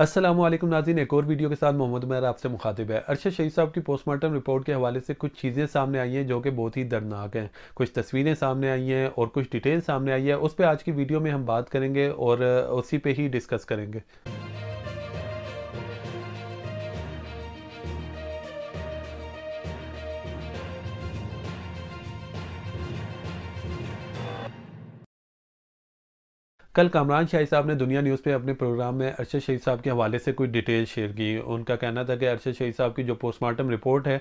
असलम नाजीन एक और वीडियो के साथ मोहम्मद मैर आपसे मुखातिब है अरशद शहीद साहब की पोस्टमार्टम रिपोर्ट के हवाले से कुछ चीज़ें सामने आई हैं जो कि बहुत ही दर्दनाक हैं कुछ तस्वीरें सामने आई हैं और कुछ डिटेल सामने आई है उस पर आज की वीडियो में हम बात करेंगे और उसी पर ही डिस्कस करेंगे कल कामरान शाही साहब ने दुनिया न्यूज़ पे अपने प्रोग्राम में अरशद शहीद साहब के हवाले से कुछ डिटेल शेयर की उनका कहना था कि अरशद शहीद साहब की जो पोस्टमार्टम रिपोर्ट है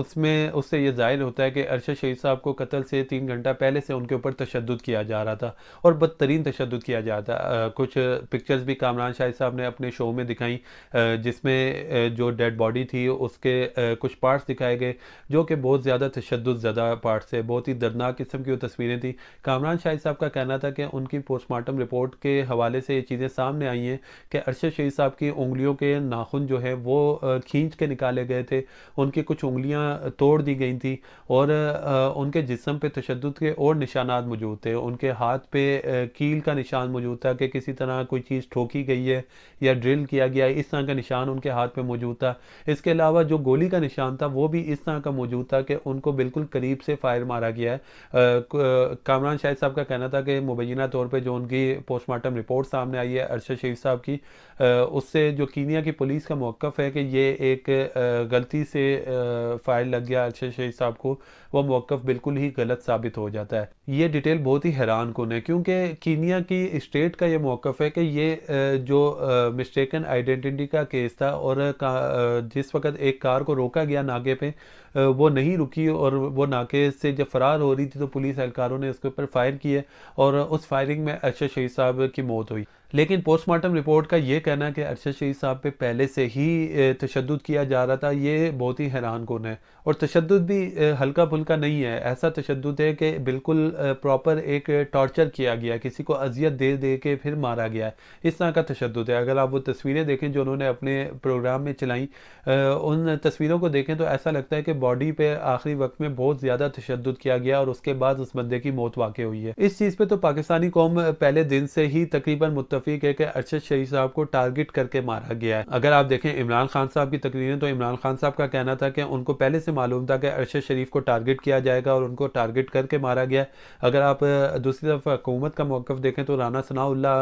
उसमें उससे ये जाहिर होता है कि अरशद शहीद साहब को कत्ल से तीन घंटा पहले से उनके ऊपर तशद किया जा रहा था और बदतरीन तशद किया जा रहा था कुछ पिक्चर्स भी कामरान शाही साहब ने अपने शो में दिखाई जिसमें जो डेड बॉडी थी उसके कुछ पार्ट्स दिखाए गए जो कि बहुत ज़्यादा तशद ज़्यादा पार्ट्स है बहुत ही दर्दनाक किस्म की वो तस्वीरें थी कामरान शाही साहब का कहना था कि उनकी पोस्टमार्टम पोस्टमार्टम रिपोर्ट के हवाले से ये चीज़ें सामने आई हैं कि अरशद शहीद साहब की उंगलियों के नाखून जो है वो खींच के निकाले गए थे उनकी कुछ उंगलियाँ तोड़ दी गई थी और उनके जिसम पे तशद के और निशानात मौजूद थे उनके हाथ पे कील का निशान मौजूद था कि किसी तरह कोई चीज़ ठोकी गई है या ड्रिल किया गया है इस तरह का निशान उनके हाथ पे मौजूद था इसके अलावा जो गोली का निशान था वो भी इस तरह का मौजूद था कि उनको बिल्कुल करीब से फायर मारा गया है कामरान शाहिद साहब का कहना था कि मुबैना तौर पर जो उनकी की पोस्टमार्टम रिपोर्ट सामने आई है अरशद शरीफ साहब की उससे जो कीनिया की पुलिस का मौक़ है कि ये एक गलती से फायर लग गया अरशद शरीफ साहब को वह मौक़ बिल्कुल ही गलत साबित हो जाता है ये डिटेल बहुत ही हैरान कन है क्योंकि कीनिया की स्टेट का ये मौक़ है कि ये जो मिस्टेकन आइडेंटिटी का केस था और जिस वक्त एक कार को रोका गया नाके पे वो नहीं रुकी और वो नाके से जब फरार हो रही थी तो पुलिस एहलकारों ने उसके ऊपर फायर किए और उस फायरिंग में अरशद शहीद साहब की मौत हुई लेकिन पोस्टमार्टम रिपोर्ट का ये कहना कि अरशद शहीद साहब पे पहले से ही तशद किया जा रहा था ये बहुत ही हैरान कौन है और तशद भी हल्का फुल्का नहीं है ऐसा तशद है कि बिल्कुल प्रॉपर एक टॉर्चर किया गया किसी को अजियत दे दे के फिर मारा गया है इस तरह का तशद है अगर आप वो तस्वीरें देखें जो उन्होंने अपने प्रोग्राम में चलाई उन तस्वीरों को देखें तो ऐसा लगता है कि बॉडी पर आखिरी वक्त में बहुत ज़्यादा तशद किया गया और उसके बाद उस बंदे की मौत वाक़ हुई है इस चीज़ पर तो पाकिस्तानी कौम पहले दिन से ही तकरीबन मुतफ़ रफीक है कि अरशद शरीफ साहब को टारगेट करके मारा गया है अगर आप देखें इमरान खान साहब की तकरीरें तो इमरान खान साहब का कहना था कि उनको पहले से मालूम था कि अरशद शरीफ को टारगेट किया जाएगा और उनको टारगेट करके मारा गया अगर आप दूसरी तरफ हुकूमत का मौक़ देखें तो Rana Sanaullah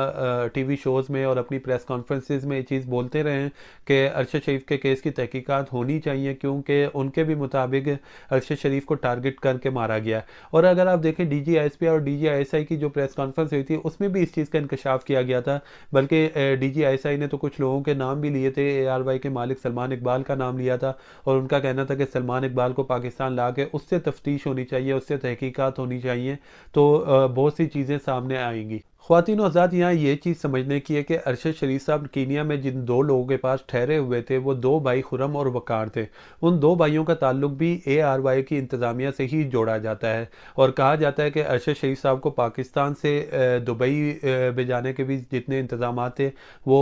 TV shows में और अपनी प्रेस कॉन्फ्रेंसिस में ये चीज़ बोलते रहे कि अरशद शरीफ के केस की तहकीकत होनी चाहिए क्योंकि उनके भी मुताबिक अरशद शरीफ को टारगेट करके मारा गया और अगर आप देखें D G I S P और D G I S I की जो प्रेस कॉन्फ्रेंस हुई थी उसमें भी इस चीज़ का इंकशाफ किया गया था था बल्कि डी जी आई ने तो कुछ लोगों के नाम भी लिए थे ए के मालिक सलमान इकबाल का नाम लिया था और उनका कहना था कि सलमान इकबाल को पाकिस्तान ला के उससे तफ्तीश होनी चाहिए उससे तहकीकत होनी चाहिए तो बहुत सी चीज़ें सामने आएंगी खातिन आज़ाद यहाँ ये चीज़ समझने की है कि अरशद शरीफ साहब कीनिया में जिन दो लोगों के पास ठहरे हुए थे वो दो भाई खुरम और वकार थे उन दो भाइयों का ताल्लुक भी ए आर वाई की इंतज़ामिया से ही जोड़ा जाता है और कहा जाता है कि अरशद शरीफ साहब को पाकिस्तान से दुबई में जाने के भी जितने इंतज़ाम थे वो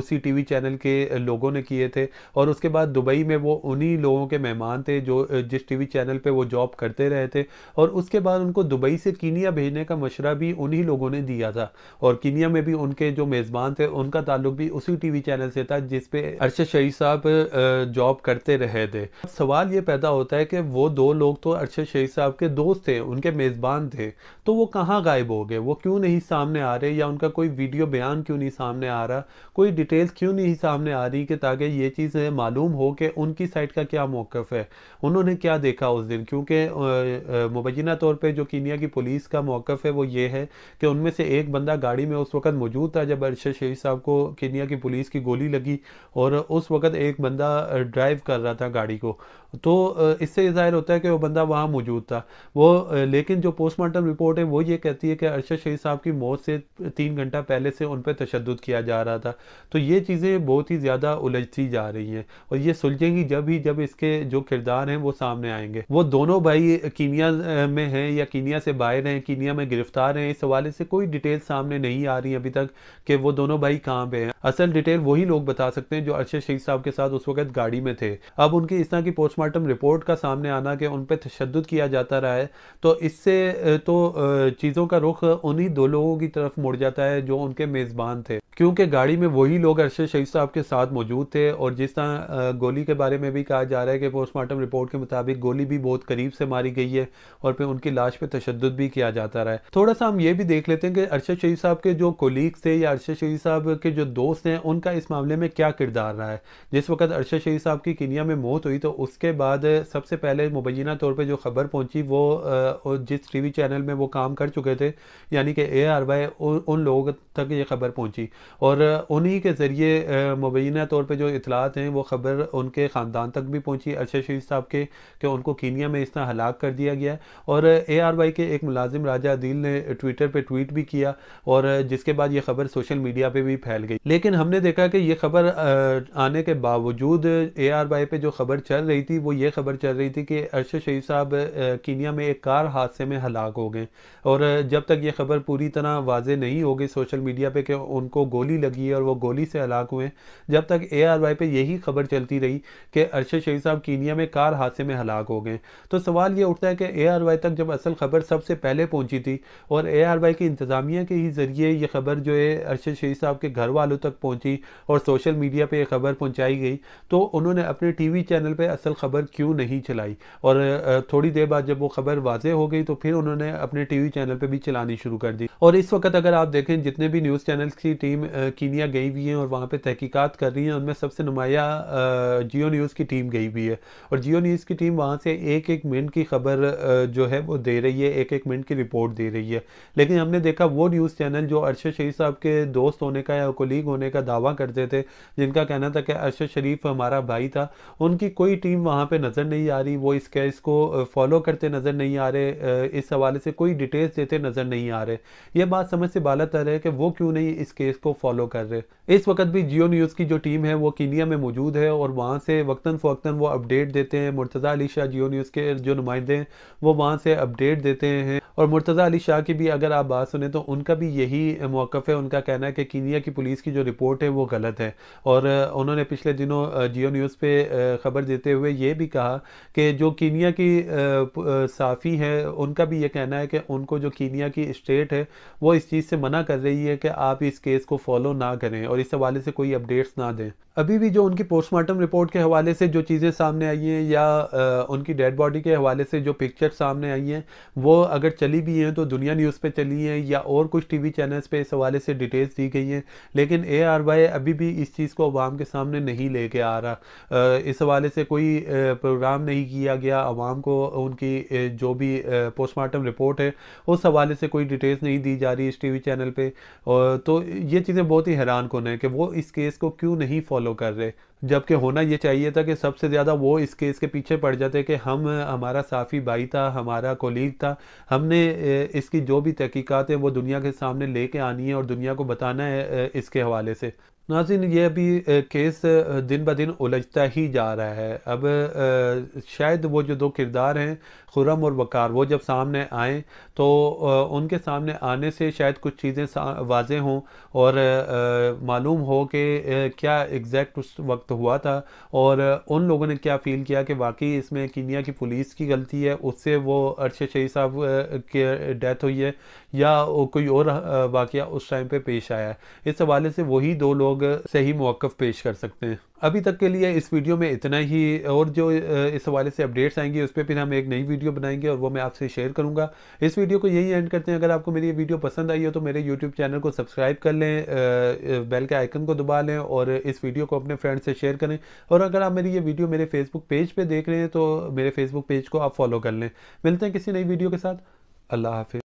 उसी टी वी चैनल के लोगों ने किए थे और उसके बाद दुबई में वो उन्हीं लोगों के मेहमान थे जो जिस टी वी चैनल पर वो जॉब करते रहे थे और उसके बाद उनको दुबई से कीनिया भेजने का मशरा भी उन उन्हीं लोगों ने दिया था और किनिया में भी उनके जो मेज़बान थे उनका ताल्लुक भी उसी टीवी चैनल से था जिसपे अरशद शरीफ साहब जॉब करते रहे थे सवाल ये पैदा होता है कि वो दो लोग तो अरशद शरीफ साहब के दोस्त थे उनके मेज़बान थे तो वो कहाँ गायब हो गए वो क्यों नहीं सामने आ रहे या उनका कोई वीडियो बयान क्यों नहीं सामने आ रहा कोई डिटेल्स क्यों नहीं सामने आ रही कि ताकि ये चीज़ें मालूम हो कि उनकी साइड का क्या मौक़ है उन्होंने क्या देखा उस दिन क्योंकि मुबैना तौर पर जो कीनिया की पुलिस का मौक़ है वो ये है कि उनमें से एक बंदा गाड़ी में उस वक्त मौजूद था जब अरशद शेख साहब को केनिया की पुलिस की गोली लगी और उस वक्त एक बंदा ड्राइव कर रहा था गाड़ी को तो इससे ज़ाहिर होता है कि वो बंदा वहाँ मौजूद था वो लेकिन जो पोस्टमार्टम रिपोर्ट है वो ये कहती है कि अरशद शहीद साहब की मौत से तीन घंटा पहले से उन पर तशद किया जा रहा था तो ये चीज़ें बहुत ही ज़्यादा उलझती जा रही हैं और ये सुलझेंगी जब ही जब इसके जो किरदार हैं वो सामने आएंगे वो दोनों भाई कीनिया में हैं या कीनिया से बाहर हैं कीनिया में गिरफ्तार हैं इस हवाले से कोई डिटेल सामने नहीं आ रही अभी तक कि वो दोनों भाई कहाँ पे हैं असल डिटेल वही लोग बता सकते हैं जो अरशद शहीद साहब के साथ उस वक्त गाड़ी में थे अब उनकी इस तरह की पोस्टमार्टम पोस्टमार्टम रिपोर्ट का सामने आना कि उन पर तशद किया जाता रहा है तो इससे तो चीज़ों का रुख उन्हीं दो लोगों की तरफ मुड़ जाता है जो उनके मेज़बान थे क्योंकि गाड़ी में वही लोग अरशद शहीद साहब के साथ मौजूद थे और जिस तरह गोली के बारे में भी कहा जा रहा है कि पोस्टमार्टम रिपोर्ट के मुताबिक गोली भी बहुत करीब से मारी गई है और फिर उनकी लाश पर तशद भी किया जाता रहा है थोड़ा सा हम ये भी देख लेते हैं कि अरशद शहीद साहब के जो कोलीग्स थे या अरशद शहीद साहब के जो दोस्त हैं उनका इस मामले में क्या किरदार रहा है जिस वक्त अरशद शहीद साहब की किनिया में मौत हुई तो उसके उसके बाद eh, सबसे पहले मुबैना तौर पे जो ख़बर पहुंची वो eh, जिस टीवी चैनल में वो काम कर चुके थे यानी कि ए आर वाई उन लोगों तक ये ख़बर पहुंची और eh, उन्हीं के ज़रिए मुबैना तौर पे जो इतलात हैं वो ख़बर उनके ख़ानदान तक भी पहुंची अरशद शरीफ साहब के कि उनको कीनिया में इस तरह हलाक कर दिया गया और ए आर वाई के एक मुलाजिम राजा अदील ने ट्विटर पर ट्वीट भी किया और जिसके बाद ये ख़बर सोशल मीडिया पर भी फैल गई लेकिन हमने देखा कि ये ख़बर आने के बावजूद ए आर वाई पर जो ख़बर चल रही थी वो ये खबर चल रही थी कि अरशद शरीफ साहब कीनिया में एक कार हादसे में हलाक हो गए और जब तक ये खबर पूरी तरह वाजे नहीं होगी सोशल मीडिया पे कि उनको गोली लगी है और वो गोली से हलाक हुए जब तक ए आर वाई पर यही खबर चलती रही कि अरशद शरीफ साहब कीनिया में कार हादसे में हलाक हो गए तो सवाल ये उठता है कि ए आर वाई तक जब असल खबर सबसे पहले पहुँची थी और ए आर वाई की इंतज़ामिया के ही ज़रिए यह खबर जो है अरशद शरीफ साहब के घर वालों तक पहुँची और सोशल मीडिया पर यह खबर पहुँचाई गई तो उन्होंने अपने टी वी चैनल पर असल खबर खबर क्यों नहीं चलाई और थोड़ी देर बाद जब वो खबर वाजे हो गई तो फिर उन्होंने अपने टीवी चैनल पर भी चलानी शुरू कर दी और इस वक्त अगर आप देखें जितने भी न्यूज़ चैनल्स की टीम कीनिया गई हुई है और वहाँ पर तहकीकत कर रही हैं उनमें सबसे नुमाया जियो न्यूज़ की टीम गई हुई है और जियो न्यूज़ की टीम वहाँ से एक एक मिनट की खबर जो है वो दे रही है एक एक मिनट की रिपोर्ट दे रही है लेकिन हमने देखा वो न्यूज़ चैनल जो अरशद शरीफ साहब के दोस्त होने का या कोलीग होने का दावा करते थे जिनका कहना था कि अरशद शरीफ हमारा भाई था उनकी कोई टीम वहाँ पे नज़र नहीं आ रही वो इस केस को फॉलो करते नज़र नहीं आ रहे इस हवाले से कोई डिटेल्स देते नज़र नहीं आ रहे ये बात समझ से बाला तर है कि वो क्यों नहीं इस केस को फॉलो कर रहे इस वक्त भी जियो न्यूज़ की जो टीम है वो कीनिया में मौजूद है और वहाँ से वक्ता फ़वक्ता वो अपडेट देते हैं मुर्तज़ा अली शाह जियो न्यूज़ के जो नुमाइंदे हैं वो वहाँ से अपडेट देते हैं और मुर्तज़ा अली शाह की भी अगर आप बात सुने तो उनका भी यही मौक़ है उनका कहना है कि कीनिया की पुलिस की जो रिपोर्ट है वो गलत है और उन्होंने पिछले दिनों जियो न्यूज़ पे ख़बर देते हुए ये भी कहा कि जो कीनिया की साफ़ी है उनका भी ये कहना है कि उनको जो कीनिया की स्टेट है वो इस चीज़ से मना कर रही है कि आप इस केस को फॉलो ना करें और इस हवाले से कोई अपडेट्स ना दें अभी भी जो उनकी पोस्टमार्टम रिपोर्ट के हवाले से जो चीज़ें सामने आई हैं या आ, उनकी डेड बॉडी के हवाले से जो पिक्चर सामने आई हैं वो अगर चली भी हैं तो दुनिया न्यूज़ पे चली हैं या और कुछ टीवी चैनल्स पे इस हवाले से डिटेल्स दी गई हैं लेकिन ए आर वाई अभी भी इस चीज़ को अवाम के सामने नहीं लेके आ रहा आ, इस हवाले से कोई प्रोग्राम नहीं किया गया अवाम को उनकी जो भी पोस्टमार्टम रिपोर्ट है उस हवाले से कोई डिटेल्स नहीं दी जा रही इस टी चैनल पर तो ये चीज़ें बहुत ही हैरान कन है कि वो इस केस को क्यों नहीं फॉलो फॉलो कर रहे जबकि होना ये चाहिए था कि सबसे ज़्यादा वो इस केस के पीछे पड़ जाते कि हम हमारा साफ़ी भाई था हमारा कोलीग था हमने इसकी जो भी तहकीकत है वो दुनिया के सामने ले कर आनी है और दुनिया को बताना है इसके हवाले से नाजिन ये अभी केस दिन ब दिन उलझता ही जा रहा है अब शायद वो जो दो किरदार हैं खुरम और वकार वो जब सामने आए तो उनके सामने आने से शायद कुछ चीज़ें वाज हों और मालूम हो कि क्या एग्जैक्ट उस वक्त हुआ था और उन लोगों ने क्या फ़ील किया कि वाकई इसमें कीनिया की पुलिस की गलती है उससे वो अरशद शही साहब की डेथ हुई है या कोई और वाक़ उस टाइम पर पे पेश आया है इस हवाले से वही दो लोग लोग सही मौक़ पेश कर सकते हैं अभी तक के लिए इस वीडियो में इतना ही और जो इस हवाले से अपडेट्स आएंगी उस पर फिर हम एक नई वीडियो बनाएंगे और वो मैं आपसे शेयर करूंगा इस वीडियो को यही एंड करते हैं अगर आपको मेरी ये वीडियो पसंद आई हो तो मेरे यूट्यूब चैनल को सब्सक्राइब कर लें बेल के आइकन को दबा लें और इस वीडियो को अपने फ्रेंड से शेयर करें और अगर आप मेरी ये वीडियो मेरे फेसबुक पेज पर देख रहे हैं तो मेरे फेसबुक पेज को आप फॉलो कर लें मिलते हैं किसी नई वीडियो के साथ अल्लाह हाफि